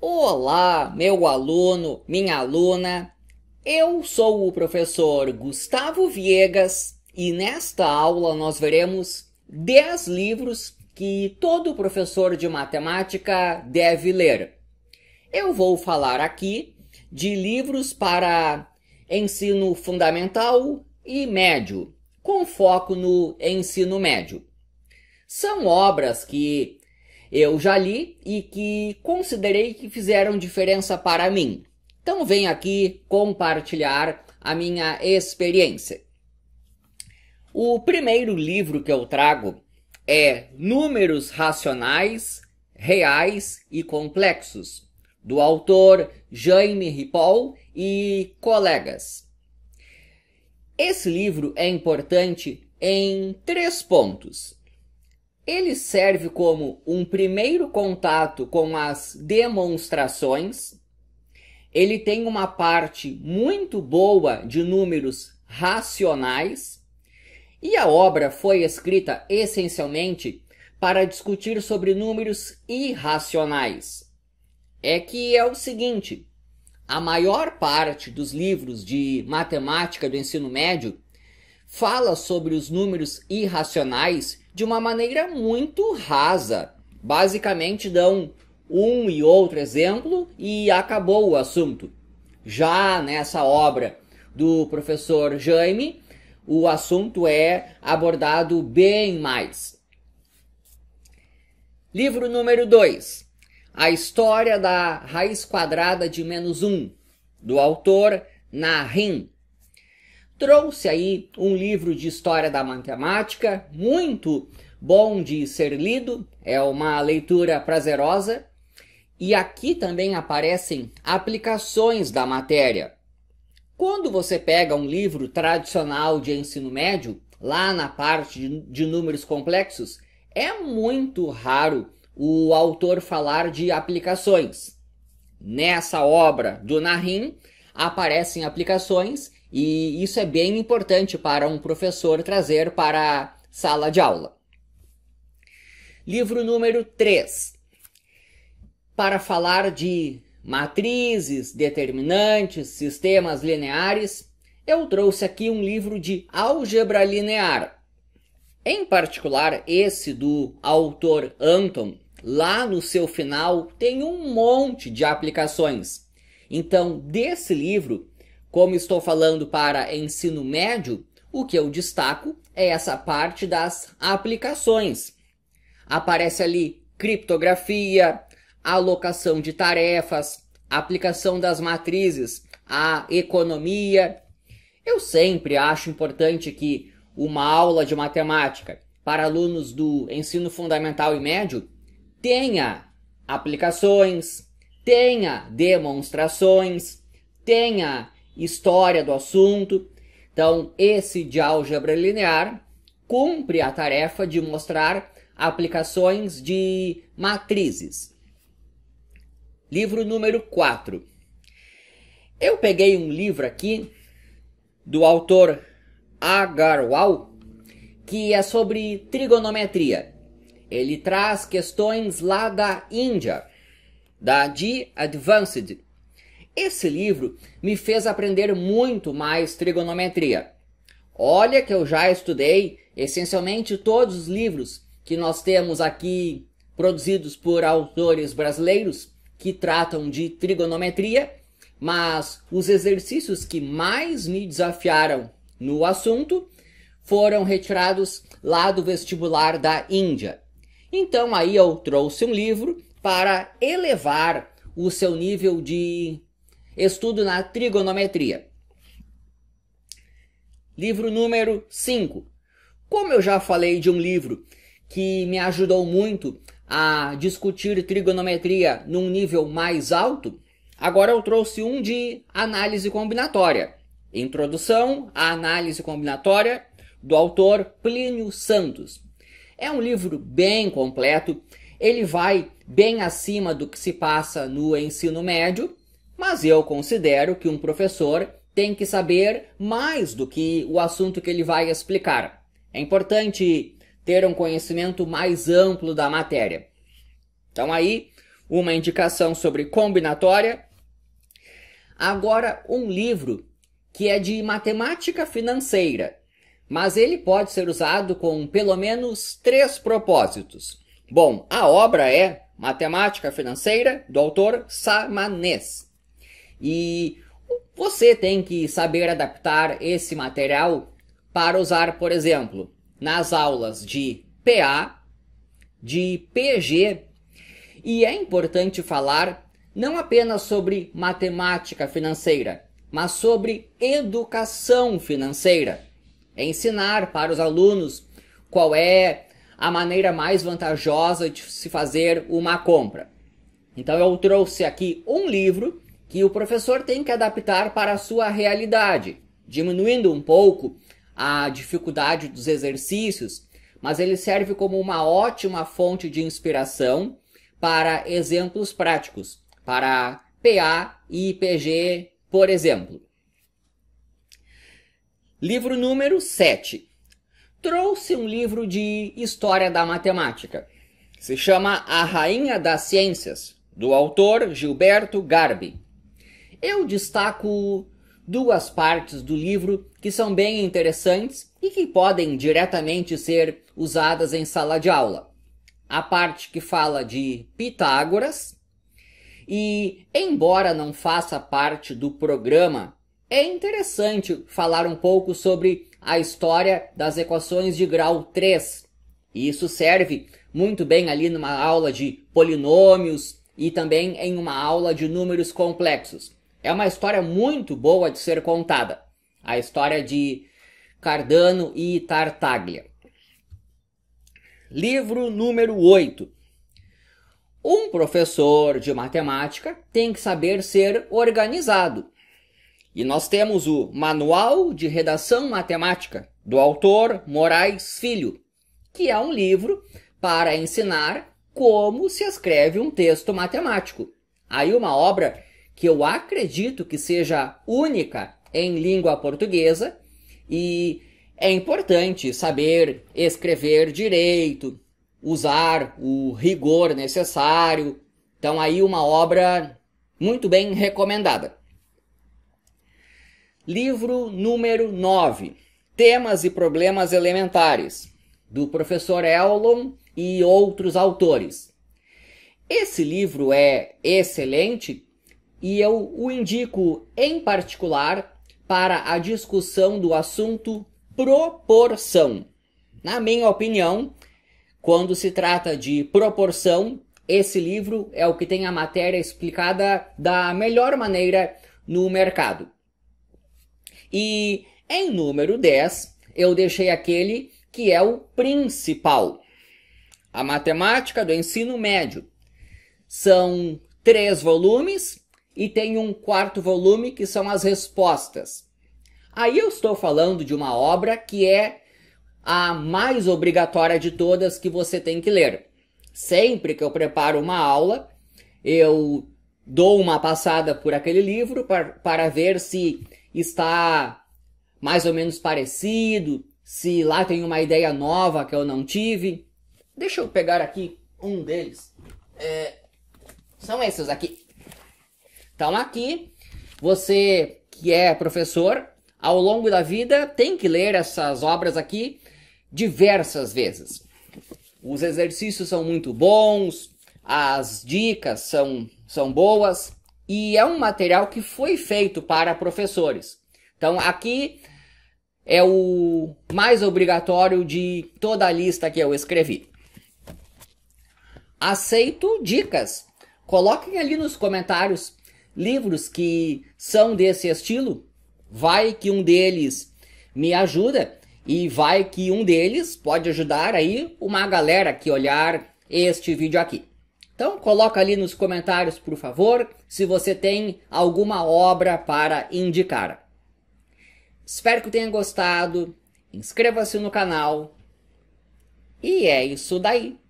Olá, meu aluno, minha aluna. Eu sou o professor Gustavo Viegas e nesta aula nós veremos 10 livros que todo professor de matemática deve ler. Eu vou falar aqui de livros para ensino fundamental e médio, com foco no ensino médio. São obras que eu já li e que considerei que fizeram diferença para mim. Então venho aqui compartilhar a minha experiência. O primeiro livro que eu trago é Números Racionais, Reais e Complexos, do autor Jaime Ripoll e colegas. Esse livro é importante em três pontos ele serve como um primeiro contato com as demonstrações. Ele tem uma parte muito boa de números racionais. E a obra foi escrita essencialmente para discutir sobre números irracionais. É que é o seguinte: a maior parte dos livros de matemática do ensino médio fala sobre os números irracionais de uma maneira muito rasa. Basicamente dão um e outro exemplo e acabou o assunto. Já nessa obra do professor Jaime, o assunto é abordado bem mais. Livro número 2: A História da Raiz Quadrada de Menos 1, um, do autor Nahim trouxe aí um livro de história da matemática, muito bom de ser lido, é uma leitura prazerosa. E aqui também aparecem aplicações da matéria. Quando você pega um livro tradicional de ensino médio, lá na parte de, números complexos, é muito raro o autor falar de aplicações. Nessa obra do Narim aparecem aplicações e isso é bem importante para um professor trazer para a sala de aula. Livro número 3. Para falar de matrizes, determinantes, sistemas lineares, eu trouxe aqui um livro de álgebra linear. Em particular, esse do autor Anton, lá no seu final, tem um monte de aplicações. Então, desse livro, como estou falando para ensino médio, o que eu destaco é essa parte das aplicações. Aparece ali criptografia, alocação de tarefas, aplicação das matrizes, a economia. Eu sempre acho importante que uma aula de matemática para alunos do ensino fundamental e médio tenha aplicações, tenha demonstrações, tenha história do assunto. Então, esse de álgebra linear cumpre a tarefa de mostrar aplicações de matrizes. Livro número 4. Eu peguei um livro aqui do autor Agarwal que é sobre trigonometria. Ele traz questões lá da Índia, da de Advanced esse livro me fez aprender muito mais trigonometria. Olha que eu já estudei essencialmente todos os livros que nós temos aqui produzidos por autores brasileiros que tratam de trigonometria, mas os exercícios que mais me desafiaram no assunto foram retirados lá do vestibular da Índia. Então aí eu trouxe um livro para elevar o seu nível de Estudo na trigonometria. Livro número 5. Como eu já falei de um livro que me ajudou muito a discutir trigonometria num nível mais alto, agora eu trouxe um de análise combinatória. Introdução à análise combinatória do autor Plínio Santos. É um livro bem completo, ele vai bem acima do que se passa no ensino médio mas eu considero que um professor tem que saber mais do que o assunto que ele vai explicar. É importante ter um conhecimento mais amplo da matéria. Então aí, uma indicação sobre combinatória. Agora, um livro que é de matemática financeira, mas ele pode ser usado com pelo menos três propósitos. Bom, a obra é Matemática Financeira, do autor Samanes. E você tem que saber adaptar esse material para usar, por exemplo, nas aulas de PA, de PG, e é importante falar não apenas sobre matemática financeira, mas sobre educação financeira. É ensinar para os alunos qual é a maneira mais vantajosa de se fazer uma compra. Então eu trouxe aqui um livro que o professor tem que adaptar para a sua realidade, diminuindo um pouco a dificuldade dos exercícios, mas ele serve como uma ótima fonte de inspiração para exemplos práticos, para PA e IPG, por exemplo. Livro número 7. Trouxe um livro de História da Matemática. Se chama A Rainha das Ciências, do autor Gilberto Garbi. Eu destaco duas partes do livro que são bem interessantes e que podem diretamente ser usadas em sala de aula. A parte que fala de Pitágoras, e embora não faça parte do programa, é interessante falar um pouco sobre a história das equações de grau 3. E isso serve muito bem ali numa aula de polinômios e também em uma aula de números complexos. É uma história muito boa de ser contada. A história de Cardano e Tartaglia. Livro número 8. Um professor de matemática tem que saber ser organizado. E nós temos o Manual de Redação Matemática, do autor Moraes Filho, que é um livro para ensinar como se escreve um texto matemático. Aí uma obra que eu acredito que seja única em língua portuguesa e é importante saber escrever direito, usar o rigor necessário. Então aí uma obra muito bem recomendada. Livro número 9. Temas e problemas elementares, do professor Elon e outros autores. Esse livro é excelente e eu o indico em particular para a discussão do assunto proporção. Na minha opinião, quando se trata de proporção, esse livro é o que tem a matéria explicada da melhor maneira no mercado. E em número 10, eu deixei aquele que é o principal. A matemática do ensino médio. São três volumes e tem um quarto volume que são as respostas. Aí eu estou falando de uma obra que é a mais obrigatória de todas que você tem que ler. Sempre que eu preparo uma aula, eu dou uma passada por aquele livro para, para ver se está mais ou menos parecido, se lá tem uma ideia nova que eu não tive. Deixa eu pegar aqui um deles. É, são esses aqui. Então aqui, você que é professor, ao longo da vida tem que ler essas obras aqui diversas vezes. Os exercícios são muito bons, as dicas são, são boas e é um material que foi feito para professores. Então aqui é o mais obrigatório de toda a lista que eu escrevi. Aceito dicas. Coloquem ali nos comentários livros que são desse estilo. Vai que um deles me ajuda e vai que um deles pode ajudar aí uma galera que olhar este vídeo aqui. Então coloca ali nos comentários, por favor, se você tem alguma obra para indicar. Espero que tenha gostado. Inscreva-se no canal. E é isso daí.